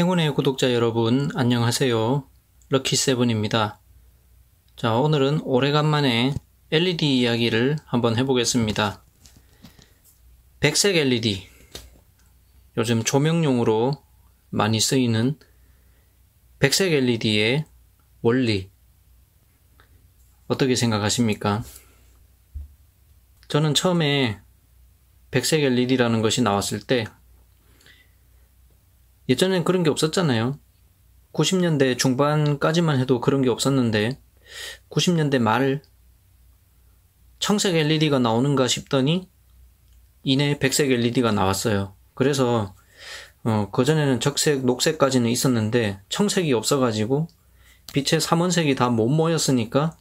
행운의 구독자 여러분 안녕하세요. 럭키세븐입니다. 자 오늘은 오래간만에 LED 이야기를 한번 해보겠습니다. 백색 LED 요즘 조명용으로 많이 쓰이는 백색 LED의 원리 어떻게 생각하십니까? 저는 처음에 백색 LED라는 것이 나왔을 때 예전엔 그런 게 없었잖아요. 90년대 중반까지만 해도 그런 게 없었는데 90년대 말 청색 LED가 나오는가 싶더니 이내 백색 LED가 나왔어요. 그래서 어, 그전에는 적색, 녹색까지는 있었는데 청색이 없어가지고 빛의 삼원색이 다 못 모였으니까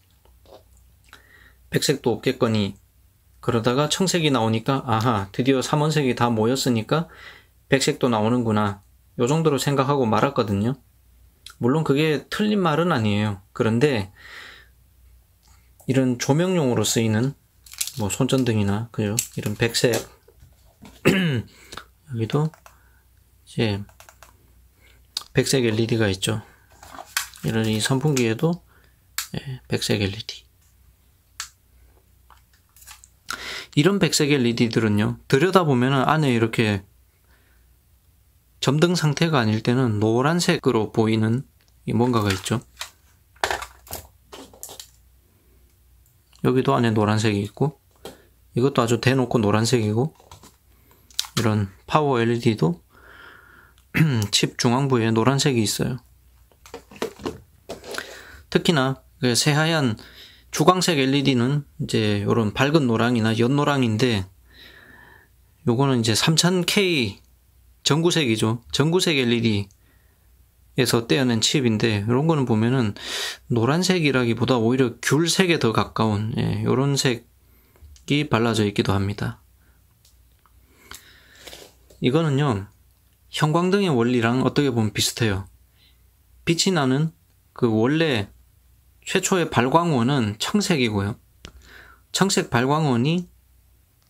백색도 없겠거니 그러다가 청색이 나오니까 아하 드디어 삼원색이 다 모였으니까 백색도 나오는구나 요 정도로 생각하고 말았거든요. 물론 그게 틀린 말은 아니에요. 그런데 이런 조명용으로 쓰이는 뭐 손전등이나 그죠? 이런 백색 여기도 이제 백색 LED가 있죠. 이런 이 선풍기에도 예, 백색 LED 이런 백색 LED들은요 들여다보면 안에 이렇게 점등 상태가 아닐 때는 노란색으로 보이는 뭔가가 있죠. 여기도 안에 노란색이 있고 이것도 아주 대놓고 노란색이고 이런 파워 LED도 칩 중앙부에 노란색이 있어요. 특히나 그 새하얀 주광색 LED는 이제 이런 밝은 노랑이나 연노랑인데 요거는 이제 3000K 전구색이죠. 전구색 LED 에서 떼어낸 칩인데 이런 거는 보면은 노란색이라기보다 오히려 귤색에 더 가까운 예, 이런 색이 발라져 있기도 합니다. 이거는요 형광등의 원리랑 어떻게 보면 비슷해요. 빛이 나는 그 원래 최초의 발광원은 청색이고요. 청색 발광원이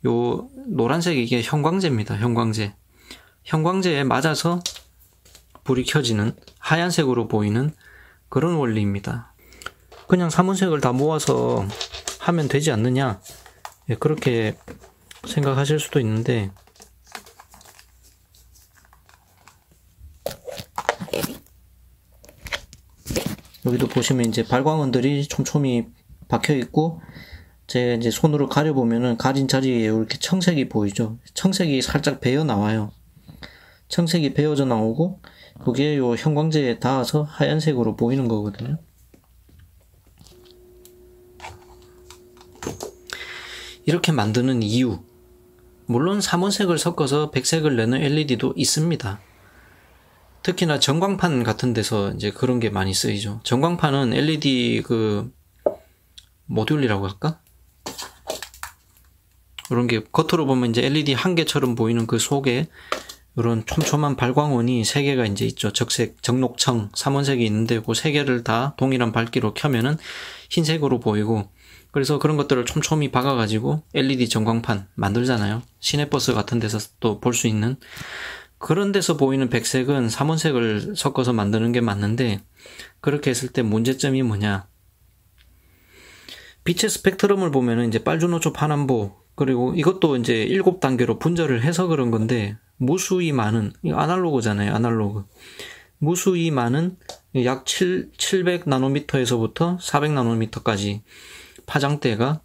요 노란색 이게 형광제입니다. 형광제. 형광재에 맞아서 불이 켜지는 하얀색으로 보이는 그런 원리입니다. 그냥 사문색을다 모아서 하면 되지 않느냐 예, 그렇게 생각하실 수도 있는데 여기도 보시면 이제 발광원들이 촘촘히 박혀 있고 제 이제 손으로 가려 보면은 가린 자리에 이렇게 청색이 보이죠. 청색이 살짝 배어 나와요. 청색이 배어져 나오고 그게 요 형광제에 닿아서 하얀색으로 보이는 거거든요. 이렇게 만드는 이유 물론 삼원색을 섞어서 백색을 내는 LED도 있습니다. 특히나 전광판 같은 데서 이제 그런 게 많이 쓰이죠. 전광판은 LED 그 모듈이라고 할까? 그런 게 겉으로 보면 이제 LED 한 개처럼 보이는 그 속에 이런 촘촘한 발광원이 세 개가 이제 있죠. 적색, 적녹청, 삼원색이 있는데 그 세 개를 다 동일한 밝기로 켜면은 흰색으로 보이고 그래서 그런 것들을 촘촘히 박아가지고 LED 전광판 만들잖아요. 시내버스 같은 데서 또 볼 수 있는 그런 데서 보이는 백색은 삼원색을 섞어서 만드는 게 맞는데 그렇게 했을 때 문제점이 뭐냐? 빛의 스펙트럼을 보면은 이제 빨주노초 파남보 그리고 이것도 이제 7 단계로 분절을 해서 그런 건데 무수히 많은 아날로그잖아요. 아날로그. 무수히 많은 약 7, 700나노미터에서부터 400나노미터까지 파장대가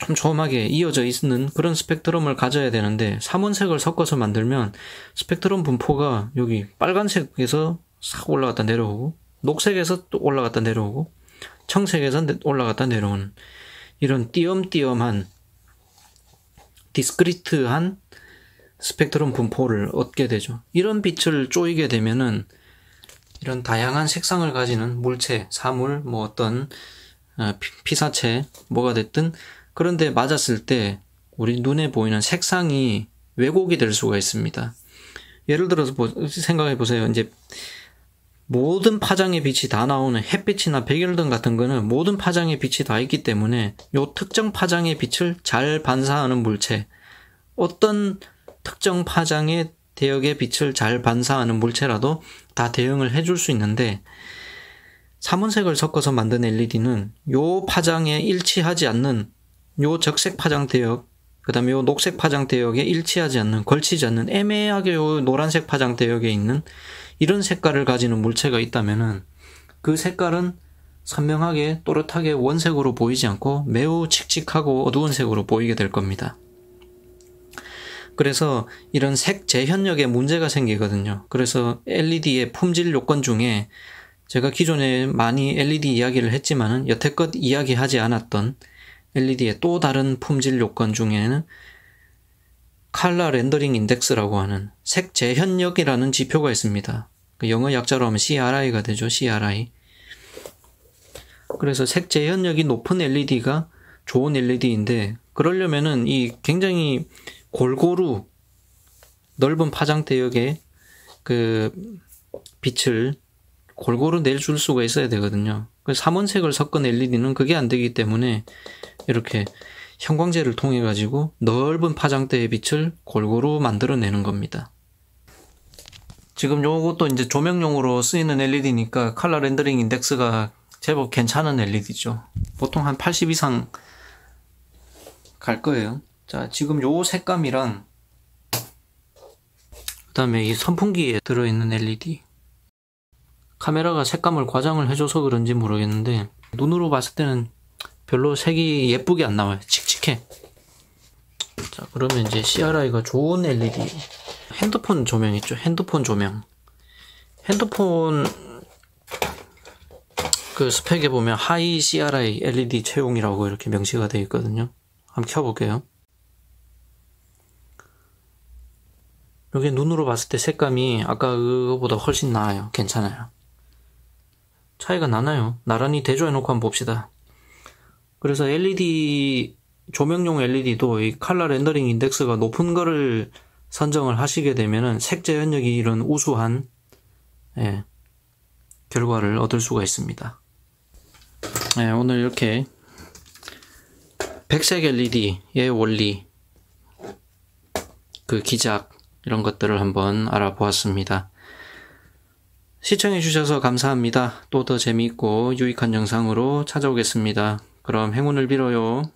좀 촘촘하게 이어져 있는 그런 스펙트럼을 가져야 되는데 삼원색을 섞어서 만들면 스펙트럼 분포가 여기 빨간색에서 싹 올라갔다 내려오고 녹색에서 또 올라갔다 내려오고 청색에서 올라갔다 내려오는 이런 띄엄띄엄한 디스크리트한 스펙트럼 분포를 얻게 되죠. 이런 빛을 쪼이게 되면은 이런 다양한 색상을 가지는 물체, 사물, 뭐 어떤 어, 피사체, 뭐가 됐든 그런데 맞았을 때 우리 눈에 보이는 색상이 왜곡이 될 수가 있습니다. 예를 들어서 생각해 보세요. 이제 모든 파장의 빛이 다 나오는 햇빛이나 백열등 같은 거는 모든 파장의 빛이 다 있기 때문에 요 특정 파장의 빛을 잘 반사하는 물체, 어떤 특정 파장의 대역의 빛을 잘 반사하는 물체라도 다 대응을 해줄 수 있는데 삼원색을 섞어서 만든 LED는 요 파장에 일치하지 않는 요 적색 파장 대역 그 다음에 요 녹색 파장 대역에 일치하지 않는 걸치지 않는 애매하게 요 노란색 파장 대역에 있는 이런 색깔을 가지는 물체가 있다면은 그 색깔은 선명하게 또렷하게 원색으로 보이지 않고 매우 칙칙하고 어두운 색으로 보이게 될 겁니다. 그래서 이런 색 재현력에 문제가 생기거든요. 그래서 LED의 품질 요건 중에 제가 기존에 많이 LED 이야기를 했지만은 여태껏 이야기하지 않았던 LED의 또 다른 품질 요건 중에는 칼라 렌더링 인덱스라고 하는 색 재현력이라는 지표가 있습니다. 그 영어 약자로 하면 CRI가 되죠. CRI. 그래서 색 재현력이 높은 LED가 좋은 LED인데 그러려면은 이 굉장히 골고루 넓은 파장대역에 그 빛을 골고루 내줄 수가 있어야 되거든요. 그 삼원색을 섞은 LED는 그게 안 되기 때문에 이렇게 형광제를 통해 가지고 넓은 파장대의 빛을 골고루 만들어내는 겁니다. 지금 요것도 이제 조명용으로 쓰이는 LED니까 컬러 렌더링 인덱스가 제법 괜찮은 LED죠. 보통 한 80 이상 갈 거예요. 자, 지금 요 색감이랑 그 다음에 이 선풍기에 들어있는 LED 카메라가 색감을 과장을 해줘서 그런지 모르겠는데 눈으로 봤을 때는 별로 색이 예쁘게 안 나와요. 칙칙해. 자, 그러면 이제 CRI가 좋은 LED 핸드폰 조명 있죠? 핸드폰 조명 핸드폰 그 스펙에 보면 하이 CRI LED 채용이라고 이렇게 명시가 되어 있거든요. 한번 켜볼게요. 이게 눈으로 봤을 때 색감이 아까 그거보다 훨씬 나아요. 괜찮아요. 차이가 나나요? 나란히 대조해놓고 한번 봅시다. 그래서 LED, 조명용 LED도 이 칼라 렌더링 인덱스가 높은 거를 선정을 하시게 되면은 색재 현역이 이런 우수한, 예, 결과를 얻을 수가 있습니다. 예, 오늘 이렇게 백색 LED의 원리, 그 기작, 이런 것들을 한번 알아보았습니다. 시청해주셔서 감사합니다. 또 더 재미있고 유익한 영상으로 찾아오겠습니다. 그럼 행운을 빌어요.